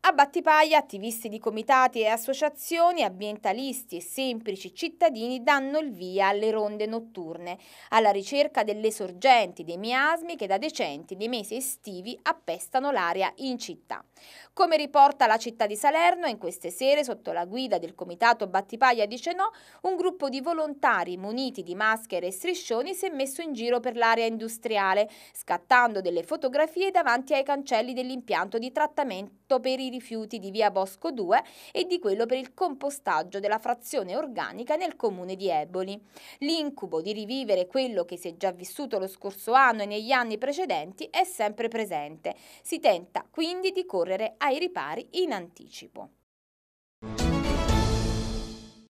A Battipaglia attivisti di comitati e associazioni, ambientalisti e semplici cittadini danno il via alle ronde notturne, alla ricerca delle sorgenti, dei miasmi che da decenti, nei mesi estivi, appestano l'aria in città. Come riporta la città di Salerno, in queste sere, sotto la guida del comitato Battipaglia Dice No, un gruppo di volontari muniti di maschere e striscioni si è messo in giro per l'area industriale, scattando delle fotografie davanti ai cancelli dell'impianto di trattamento per i i rifiuti di via Bosco 2 e di quello per il compostaggio della frazione organica nel comune di Eboli. L'incubo di rivivere quello che si è già vissuto lo scorso anno e negli anni precedenti è sempre presente. Si tenta quindi di correre ai ripari in anticipo.